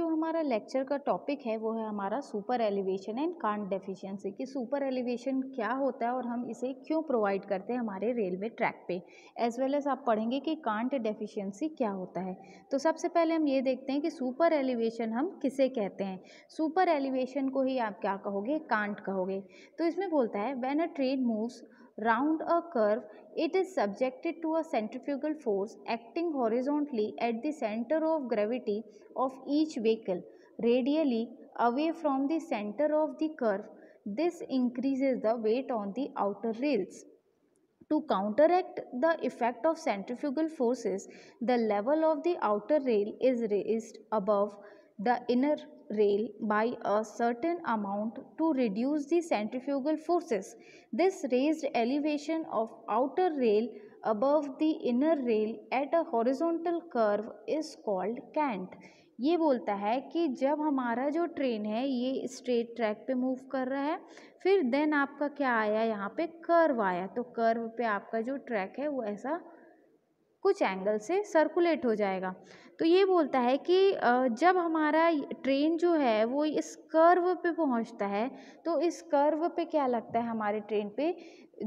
जो हमारा लेक्चर का टॉपिक है वो है हमारा super elevation and cant deficiency कि सुपर एलिवेशन क्या होता है और हम इसे क्यों प्रोवाइड करते हैं हमारे रेलवे ट्रैक पे एज वेल एज आप पढ़ेंगे कि कांट डेफिशिएंसी क्या होता है तो सबसे पहले हम ये देखते हैं कि सुपर एलिवेशन हम किसे कहते हैं सुपर एलिवेशन को ही आप क्या कहोगे कांट कहोगे तो इसमें बोलता है when a train moves round a curve, it is subjected to a centrifugal force acting horizontally at the center of gravity of each vehicle, radially away from the center of the curve. This increases the weight on the outer rails. To counteract the effect of centrifugal forces, the level of the outer rail is raised above the inner rail by a certain amount to reduce the centrifugal forces. This raised elevation of outer rail above the inner rail at a horizontal curve is called cant. ये बोलता है कि जब हमारा जो train है ये straight track पे मूव कर रहा है फिर देन आपका क्या आया यहाँ पे कर्व आया तो कर्व पे आपका जो ट्रैक है वो ऐसा कुछ एंगल से सर्कुलेट हो जाएगा तो ये बोलता है कि जब हमारा ट्रेन जो है वो इस कर्व पे पहुंचता है तो इस कर्व पे क्या लगता है हमारे ट्रेन पे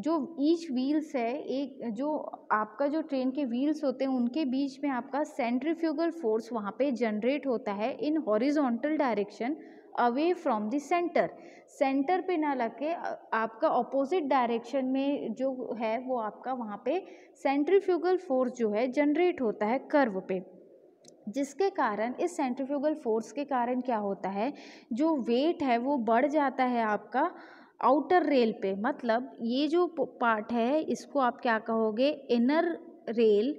जो ईच व्हील्स है एक जो आपका जो ट्रेन के व्हील्स होते हैं उनके बीच में आपका सेंट्रीफ्यूगल फोर्स वहाँ पे जनरेट होता है in horizontal direction away from the centre centre पे ना लग के आपका ऑपोजिट डायरेक्शन में जो है वो आपका वहाँ पे सेंट्रीफ्यूगल फोर्स जो है जनरेट होता है कर्व पे जिसके कारण इस सेंट्रीफ्यूगल फोर्स के कारण क्या होता है जो वेट है वो बढ़ जाता है आपका आउटर रेल पे मतलब ये जो पार्ट है इसको आप क्या कहोगे इनर रेल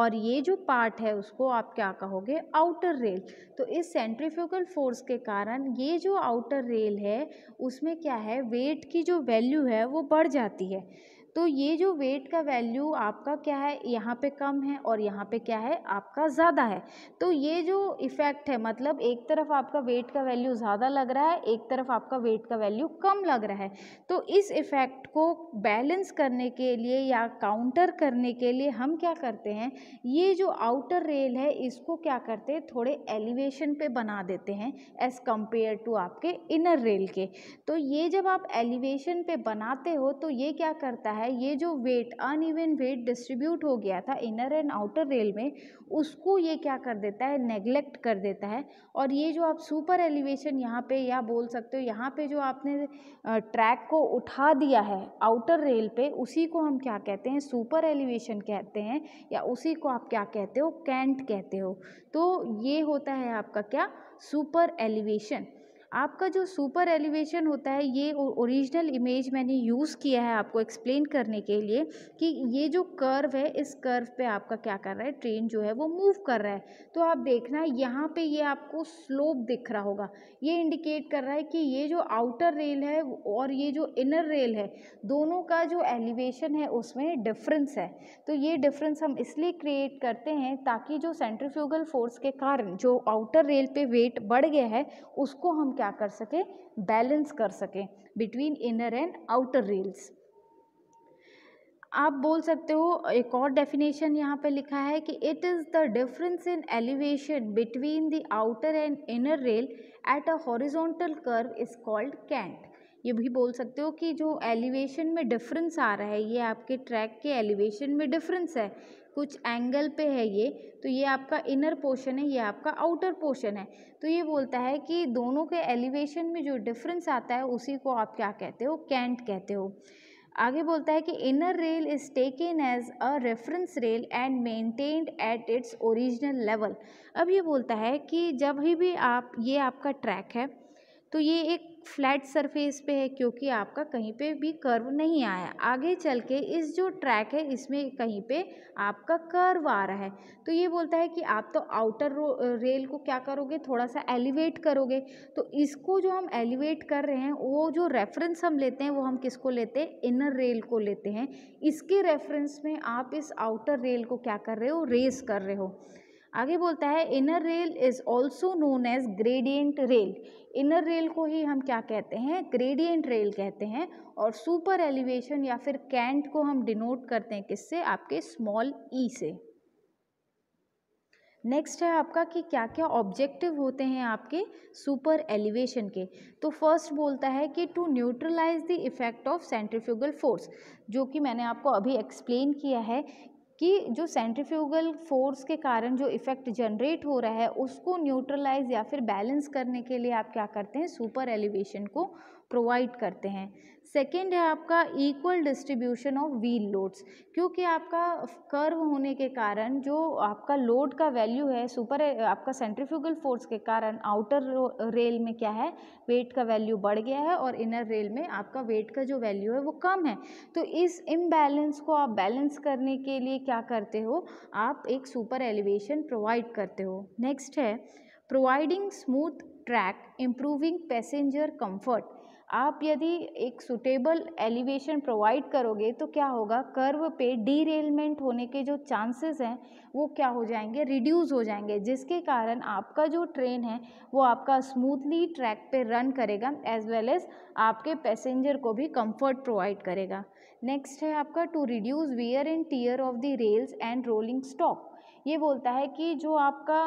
और ये जो पार्ट है उसको आप क्या कहोगे आउटर रेल तो इस सेंट्रीफ्यूगल फोर्स के कारण ये जो आउटर रेल है उसमें क्या है वेट की जो वैल्यू है वो बढ़ जाती है तो ये जो वेट का वैल्यू आपका क्या है यहाँ पे कम है और यहाँ पे क्या है आपका ज़्यादा है तो ये जो इफ़ेक्ट है मतलब एक तरफ आपका वेट का वैल्यू ज़्यादा लग रहा है एक तरफ आपका वेट का वैल्यू कम लग रहा है तो इस इफ़ेक्ट को बैलेंस करने के लिए या काउंटर करने के लिए हम क्या करते हैं ये जो आउटर रेल है इसको क्या करते हैं थोड़े एलिवेशन पर बना देते हैं एज़ कम्पेयर टू आपके इनर रेल के तो ये जब आप एलिवेशन पे बनाते हो तो ये क्या करता है है ये जो weight uneven weight distribute हो गया था इनर एंड आउटर रेल में उसको ये क्या कर देता है नेग्लेक्ट कर देता है और ये जो आप सुपर एलिवेशन यहाँ पे या बोल सकते हो यहाँ पे जो आपने ट्रैक को उठा दिया है आउटर रेल पे उसी को हम क्या कहते हैं सुपर एलिवेशन कहते हैं या उसी को आप क्या कहते हो कैंट कहते हो तो ये होता है आपका क्या सुपर एलिवेशन आपका जो सुपर एलिवेशन होता है ये ओरिजिनल इमेज मैंने यूज़ किया है आपको एक्सप्लेन करने के लिए कि ये जो कर्व है इस कर्व पे आपका क्या कर रहा है ट्रेन जो है वो मूव कर रहा है तो आप देखना है यहाँ पे ये आपको स्लोप दिख रहा होगा ये इंडिकेट कर रहा है कि ये जो आउटर रेल है और ये जो इनर रेल है दोनों का जो एलिवेशन है उसमें डिफरेंस है तो ये डिफरेंस हम इसलिए क्रिएट करते हैं ताकि जो सेंट्रीफ्यूगल फोर्स के कारण जो आउटर रेल पर वेट बढ़ गया है उसको हम क्या क्या कर सके बैलेंस कर सके between inner and outer rails आप बोल सकते हो एक और डेफिनेशन यहाँ पे लिखा है कि it is the difference in elevation between the outer and inner rail at a horizontal curve is called cant ये भी बोल सकते हो कि जो एलिवेशन में डिफरेंस आ रहा है ये आपके ट्रैक के एलिवेशन में डिफरेंस है कुछ एंगल पे है ये तो ये आपका इनर पोर्शन है ये आपका आउटर पोर्शन है तो ये बोलता है कि दोनों के एलिवेशन में जो डिफरेंस आता है उसी को आप क्या कहते हो कैंट कहते हो आगे बोलता है कि inner rail is taken as a reference rail and maintained at its original level अब ये बोलता है कि जब भी भी आप ये आपका ट्रैक है तो ये एक फ्लैट सरफेस पे है क्योंकि आपका कहीं पे भी कर्व नहीं आया आगे चल के इस जो ट्रैक है इसमें कहीं पे आपका कर्व आ रहा है तो ये बोलता है कि आप तो आउटर रेल को क्या करोगे थोड़ा सा एलिवेट करोगे तो इसको जो हम एलिवेट कर रहे हैं वो जो रेफरेंस हम लेते हैं वो हम किसको लेते हैं इनर रेल को लेते हैं इसके रेफरेंस में आप इस आउटर रेल को क्या कर रहे हो रेस कर रहे हो आगे बोलता है inner rail is also known as gradient rail inner rail को ही हम क्या कहते हैं ग्रेडियंट रेल कहते हैं और सुपर एलिवेशन या फिर कैंट को हम डिनोट करते हैं किससे आपके स्मॉल ई e से नेक्स्ट है आपका कि क्या क्या ऑब्जेक्टिव होते हैं आपके सुपर एलिवेशन के तो फर्स्ट बोलता है कि to neutralise the effect of centrifugal force जो कि मैंने आपको अभी एक्सप्लेन किया है कि जो सेंट्रीफ्यूगल फोर्स के कारण जो इफ़ेक्ट जनरेट हो रहा है उसको न्यूट्रलाइज या फिर बैलेंस करने के लिए आप क्या करते हैं सुपर एलिवेशन को प्रोवाइड करते हैं सेकेंड है आपका equal distribution of wheel loads क्योंकि आपका कर्व होने के कारण जो आपका लोड का वैल्यू है सुपर आपका सेंट्रीफ्यूगल फोर्स के कारण आउटर रेल में क्या है वेट का वैल्यू बढ़ गया है और इनर रेल में आपका वेट का जो वैल्यू है वो कम है तो इस इम्बैलेंस को आप बैलेंस करने के लिए क्या करते हो आप एक सुपर एलिवेशन प्रोवाइड करते हो नेक्स्ट है providing smooth track improving passenger comfort आप यदि एक सुटेबल एलिवेशन प्रोवाइड करोगे तो क्या होगा कर्व पे डीरेलमेंट होने के जो चांसेस हैं वो क्या हो जाएंगे रिड्यूस हो जाएंगे जिसके कारण आपका जो ट्रेन है वो आपका स्मूथली ट्रैक पे रन करेगा एज वेल एज आपके पैसेंजर को भी कंफर्ट प्रोवाइड करेगा नेक्स्ट है आपका to reduce wear and tear of the rails and rolling stock ये बोलता है कि जो आपका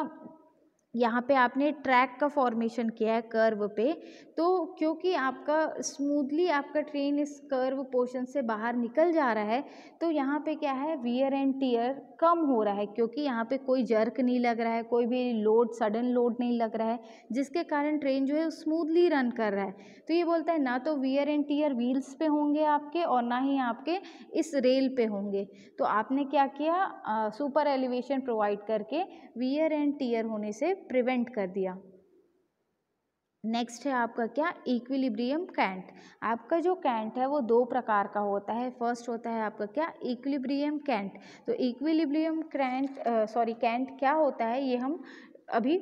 यहाँ पे आपने ट्रैक का फॉर्मेशन किया है कर्व पे तो क्योंकि आपका स्मूथली आपका ट्रेन इस कर्व पोर्शन से बाहर निकल जा रहा है तो यहाँ पे क्या है वियर एंड टीयर कम हो रहा है क्योंकि यहाँ पे कोई जर्क नहीं लग रहा है कोई भी लोड सडन लोड नहीं लग रहा है जिसके कारण ट्रेन जो है स्मूथली रन कर रहा है तो ये बोलता है ना तो वियर एंड टीयर व्हील्स पे होंगे आपके और ना ही आपके इस रेल पे होंगे तो आपने क्या किया आ, सुपर एलिवेशन प्रोवाइड करके वियर एंड टीयर होने से प्रिवेंट कर दिया नेक्स्ट है आपका क्या इक्विलिब्रियम कैंट आपका जो कैंट है वो दो प्रकार का होता है फर्स्ट होता है आपका क्या इक्विलिब्रियम कैंट तो इक्विलिब्रियम कैंट सॉरी कैंट क्या होता है ये हम अभी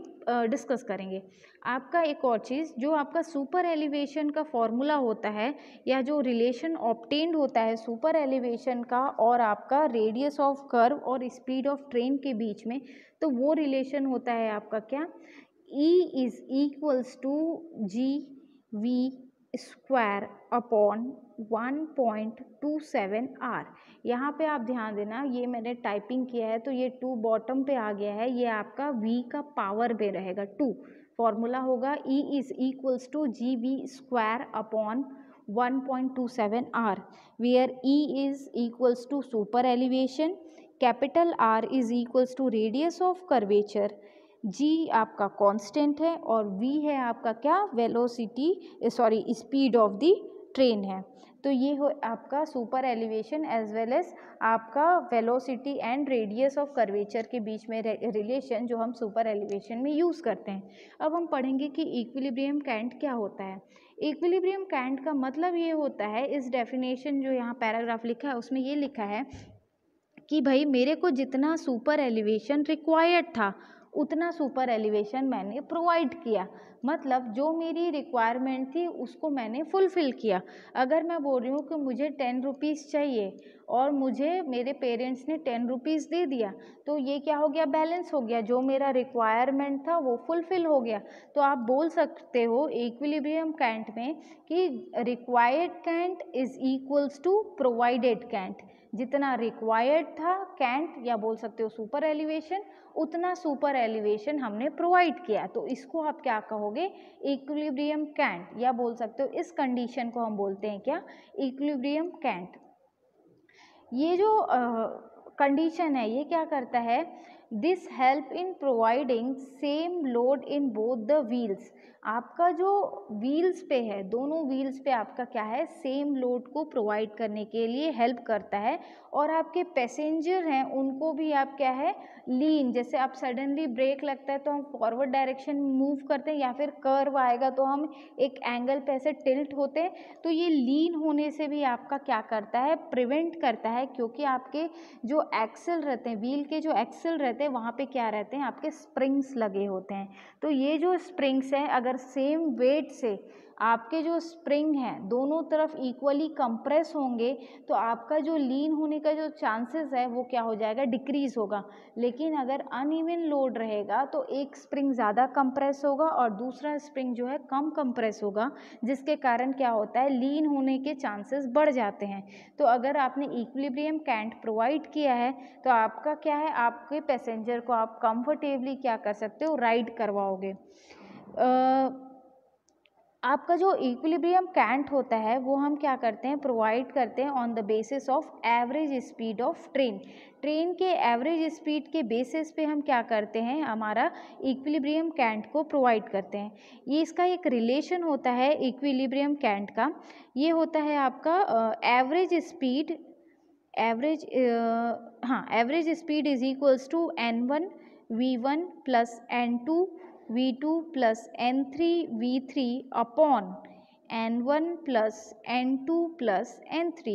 डिस्कस uh, करेंगे आपका एक और चीज़ जो आपका सुपर एलिवेशन का फॉर्मूला होता है या जो रिलेशन ऑप्टेंड होता है सुपर एलिवेशन का और आपका रेडियस ऑफ कर्व और स्पीड ऑफ ट्रेन के बीच में तो वो रिलेशन होता है आपका क्या E is equals to GV square upon 1.27 R यहाँ पे आप ध्यान देना ये मैंने टाइपिंग किया है तो ये टू बॉटम पे आ गया है ये आपका वी का पावर में रहेगा टू फॉर्मूला होगा E is equals to G V square upon 1.27 R where E is equals to super elevation capital R is equals to radius of curvature G आपका कांस्टेंट है और वी है आपका क्या velocity sorry speed of the train है तो ये हो आपका super elevation as well as आपका velocity and radius of curvature के बीच में रिलेशन जो हम सुपर एलिवेशन में यूज़ करते हैं अब हम पढ़ेंगे कि इक्विलिब्रियम कैंट क्या होता है इक्विलिब्रियम कैंट का मतलब ये होता है इस डेफिनेशन जो यहाँ पैराग्राफ लिखा है उसमें ये लिखा है कि भाई मेरे को जितना सुपर एलिवेशन रिक्वायर्ड था उतना सुपर एलिवेशन मैंने प्रोवाइड किया मतलब जो मेरी रिक्वायरमेंट थी उसको मैंने फुलफ़िल किया अगर मैं बोल रही हूँ कि मुझे टेन रुपीज़ चाहिए और मुझे मेरे पेरेंट्स ने टेन रुपीज़ दे दिया तो ये क्या हो गया बैलेंस हो गया जो मेरा रिक्वायरमेंट था वो फुलफ़िल हो गया तो आप बोल सकते हो इक्विलिब्रियम कैंट में कि required cant is equals to provided cant जितना रिक्वायर्ड था कैंट या बोल सकते हो सुपर एलिवेशन उतना सुपर एलिवेशन हमने प्रोवाइड किया तो इसको आप क्या कहोगे इक्विलिब्रियम कैंट या बोल सकते हो इस कंडीशन को हम बोलते हैं क्या इक्विलिब्रियम कैंट ये जो कंडीशन है ये क्या करता है this help in providing same load in both the wheels आपका जो व्हील्स पे है दोनों व्हील्स पे आपका क्या है सेम लोड को प्रोवाइड करने के लिए हेल्प करता है और आपके पैसेंजर हैं उनको भी आप क्या है लीन जैसे आप सडनली ब्रेक लगता है तो हम फॉरवर्ड डायरेक्शन मूव करते हैं या फिर कर्व आएगा तो हम एक एंगल पे ऐसे टिल्ट होते हैं तो ये लीन होने से भी आपका क्या करता है प्रिवेंट करता है क्योंकि आपके जो एक्सल रहते हैं व्हील के जो एक्सल रहते रहते हैं वहाँ पे क्या रहते हैं आपके स्प्रिंग्स लगे होते हैं तो ये जो स्प्रिंग्स हैं अगर सेम वेट से आपके जो स्प्रिंग हैं दोनों तरफ इक्वली कंप्रेस होंगे तो आपका जो लीन होने का जो चांसेस है वो क्या हो जाएगा डिक्रीज होगा लेकिन अगर अनइवन लोड रहेगा तो एक स्प्रिंग ज़्यादा कंप्रेस होगा और दूसरा स्प्रिंग जो है कम कंप्रेस होगा जिसके कारण क्या होता है लीन होने के चांसेस बढ़ जाते हैं तो अगर आपने इक्विलिब्रियम कैंट प्रोवाइड किया है तो आपका क्या है आपके पैसेंजर को आप कंफर्टेबली क्या कर सकते हो राइड करवाओगे आपका जो इक्विलिब्रियम कैंट होता है वो हम क्या करते हैं प्रोवाइड करते हैं on the basis of average speed of train train के एवरेज स्पीड के बेसिस पे हम क्या करते हैं हमारा इक्विलिब्रियम कैंट को प्रोवाइड करते हैं ये इसका एक रिलेशन होता है इक्विलिब्रियम कैंट का ये होता है आपका एवरेज स्पीड एवरेज हाँ average speed is equals to N one V one plus N two V two plus N three V three upon N one plus N two plus N three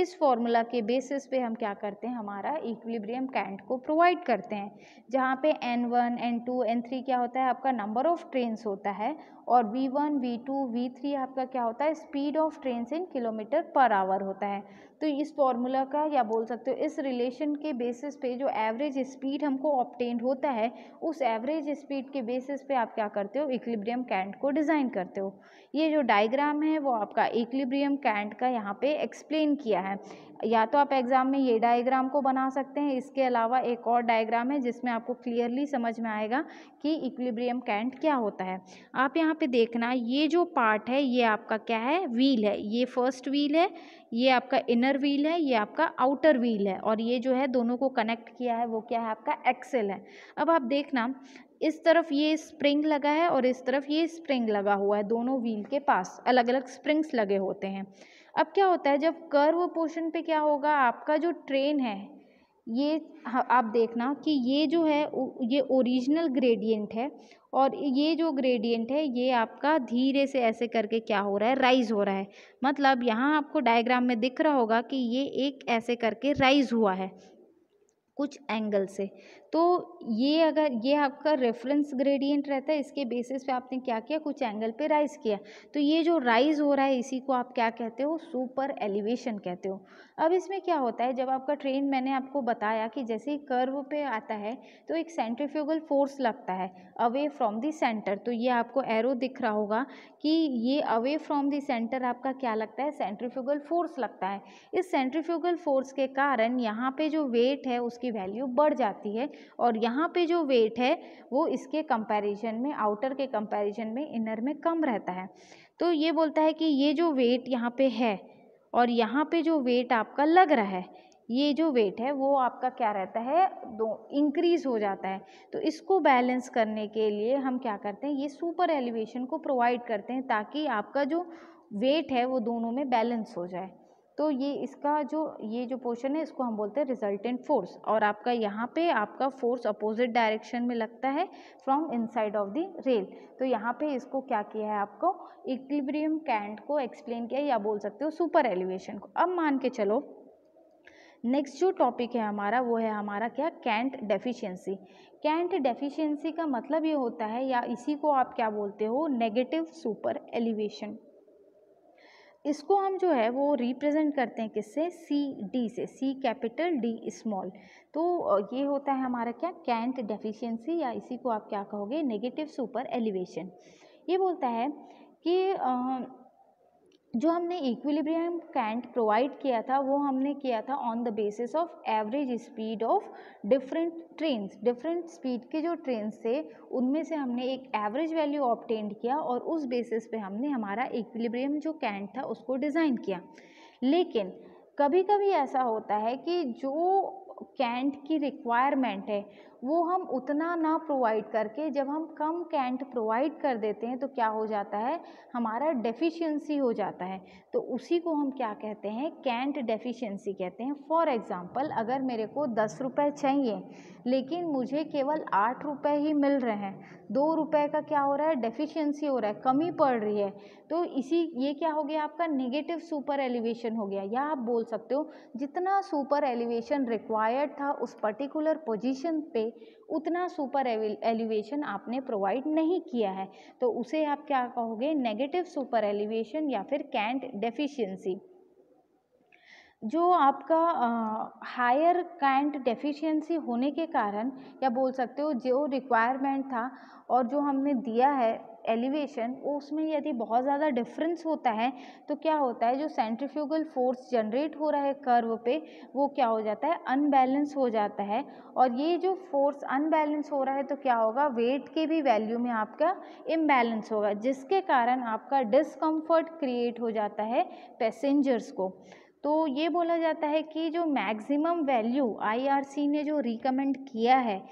इस formula के basis पे हम क्या करते हैं हमारा equilibrium cantt को provide करते हैं जहाँ पे N one N two N three क्या होता है आपका नंबर ऑफ ट्रेन्स होता है और V one V two V three आपका क्या होता है speed of train in kilometre per hour होता है तो इस फॉर्मूला का या बोल सकते हो इस रिलेशन के बेसिस पे जो एवरेज स्पीड हमको ऑप्टेंड होता है उस एवरेज स्पीड के बेसिस पे आप क्या करते हो इक्लिब्रियम कैंट को डिज़ाइन करते हो ये जो डायग्राम है वो आपका इक्लिब्रियम कैंट का यहाँ पे एक्सप्लेन किया है या तो आप एग्ज़ाम में ये डायग्राम को बना सकते हैं इसके अलावा एक और डायग्राम है जिसमें आपको क्लियरली समझ में आएगा कि इक्विलिब्रियम कैंट क्या होता है आप यहाँ पे देखना ये जो पार्ट है ये आपका क्या है व्हील है ये फर्स्ट व्हील है ये आपका इनर व्हील है ये आपका आउटर व्हील है और ये जो है दोनों को कनेक्ट किया है वो क्या है आपका एक्सेल है अब आप देखना इस तरफ ये स्प्रिंग लगा है और इस तरफ ये स्प्रिंग लगा हुआ है दोनों व्हील के पास अलग अलग स्प्रिंग्स लगे होते हैं अब क्या होता है जब कर्व पोर्शन पे क्या होगा आपका जो ट्रेन है ये आप देखना कि ये जो है ये ओरिजिनल ग्रेडियंट है और ये जो ग्रेडियंट है ये आपका धीरे से ऐसे करके क्या हो रहा है राइज हो रहा है मतलब यहाँ आपको डायग्राम में दिख रहा होगा कि ये एक ऐसे करके राइज हुआ है कुछ एंगल से तो ये अगर ये आपका रेफरेंस ग्रेडियंट रहता है इसके बेसिस पे आपने क्या किया कुछ एंगल पे राइज़ किया तो ये जो राइज़ हो रहा है इसी को आप क्या कहते हो सुपर एलिवेशन कहते हो अब इसमें क्या होता है जब आपका ट्रेन मैंने आपको बताया कि जैसे ही कर्व पे आता है तो एक सेंट्रीफ्यूगल फोर्स लगता है अवे फ्रॉम दी सेंटर तो ये आपको एरो दिख रहा होगा कि ये अवे फ्रॉम दी सेंटर आपका क्या लगता है सेंट्रीफ्यूगल फोर्स लगता है इस सेंट्रीफ्यूगल फोर्स के कारण यहाँ पे जो वेट है उसकी वैल्यू बढ़ जाती है और यहाँ पे जो वेट है वो इसके कंपेरिजन में आउटर के कंपेरिजन में इनर में कम रहता है तो ये बोलता है कि ये जो वेट यहाँ पे है और यहाँ पे जो वेट आपका लग रहा है ये जो वेट है वो आपका क्या रहता है दो इंक्रीज़ हो जाता है तो इसको बैलेंस करने के लिए हम क्या करते हैं ये सुपर एलिवेशन को प्रोवाइड करते हैं ताकि आपका जो वेट है वो दोनों में बैलेंस हो जाए तो ये इसका जो ये जो पोर्शन है इसको हम बोलते हैं रिजल्टेंट फोर्स और आपका यहाँ पे आपका फोर्स अपोजिट डायरेक्शन में लगता है from inside of the rail तो यहाँ पे इसको क्या किया है आपको इक्विब्रियम कैंट को एक्सप्लेन किया या बोल सकते हो सुपर एलिवेशन को अब मान के चलो नेक्स्ट जो टॉपिक है हमारा वो है हमारा क्या कैंट डेफिशिएंसी कैंट डेफिशिएंसी का मतलब ये होता है या इसी को आप क्या बोलते हो नेगेटिव सुपर एलिवेशन इसको हम जो है वो रिप्रेजेंट करते हैं किससे सी डी से सी कैपिटल डी स्मॉल तो ये होता है हमारा क्या कैंट डेफिशिएंसी या इसी को आप क्या कहोगे नेगेटिव सुपर एलिवेशन ये बोलता है कि जो हमने इक्विलिब्रियम कैंट प्रोवाइड किया था वो हमने किया था on the basis of average speed of different train different speed के जो ट्रेन थे उनमें से हमने एक एवरेज वैल्यू ऑप्टेंड किया और उस बेसिस पे हमने हमारा इक्विलिब्रियम जो कैंट था उसको डिज़ाइन किया लेकिन कभी कभी ऐसा होता है कि जो कैंट की रिक्वायरमेंट है वो हम उतना ना प्रोवाइड करके जब हम कम कैंट प्रोवाइड कर देते हैं तो क्या हो जाता है हमारा डेफिशिएंसी हो जाता है तो उसी को हम क्या कहते हैं कैंट डेफिशिएंसी कहते हैं फॉर एग्ज़ाम्पल अगर मेरे को दस रुपये चाहिए लेकिन मुझे केवल आठ रुपये ही मिल रहे हैं दो रुपये का क्या हो रहा है डेफिशिएंसी हो रहा है कमी पड़ रही है तो इसी ये क्या हो गया आपका नेगेटिव सुपर एलिवेशन हो गया या आप बोल सकते हो जितना सुपर एलिवेशन रिक्वायर्ड था उस पर्टिकुलर पोजीशन पे उतना सुपर एलिवेशन आपने प्रोवाइड नहीं किया है तो उसे आप क्या कहोगे नेगेटिव सुपर एलिवेशन या फिर कैंट डेफिशिएंसी जो आपका हायर कैंट डेफिशिएंसी होने के कारण या बोल सकते हो जो रिक्वायरमेंट था और जो हमने दिया है एलिवेशन उसमें यदि बहुत ज़्यादा डिफरेंस होता है तो क्या होता है जो सेंट्रीफ्यूगल फोर्स जनरेट हो रहा है कर्व पे वो क्या हो जाता है अनबैलेंस हो जाता है और ये जो फोर्स अनबैलेंस हो रहा है तो क्या होगा वेट के भी वैल्यू में आपका इम्बैलेंस होगा जिसके कारण आपका डिसकम्फर्ट क्रिएट हो जाता है पैसेंजर्स को तो ये बोला जाता है कि जो मैक्सिमम वैल्यू आईआरसी ने जो रिकमेंड किया है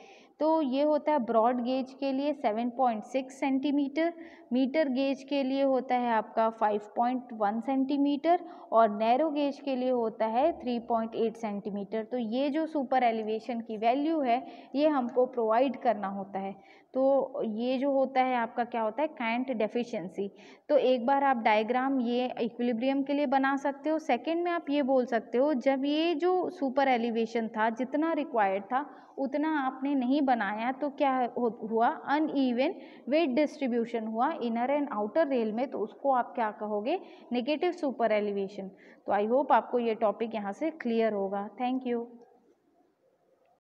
तो ये होता है ब्रॉड गेज के लिए 7.6 सेंटीमीटर मीटर गेज के लिए होता है आपका 5.1 सेंटीमीटर और नैरो गेज के लिए होता है 3.8 सेंटीमीटर तो ये जो सुपर एलिवेशन की वैल्यू है ये हमको प्रोवाइड करना होता है तो ये जो होता है आपका क्या होता है कैंट डेफिशिएंसी तो एक बार आप डायग्राम ये इक्विलिब्रियम के लिए बना सकते हो सेकंड में आप ये बोल सकते हो जब ये जो सुपर एलिवेशन था जितना रिक्वायर्ड था उतना आपने नहीं बनाया तो क्या हुआ अन ईवन वेट डिस्ट्रीब्यूशन हुआ इनर एंड आउटर रेल में तो उसको आप क्या कहोगे नेगेटिव सुपर एलिवेशन तो आई होप आपको ये टॉपिक यहाँ से क्लियर होगा थैंक यू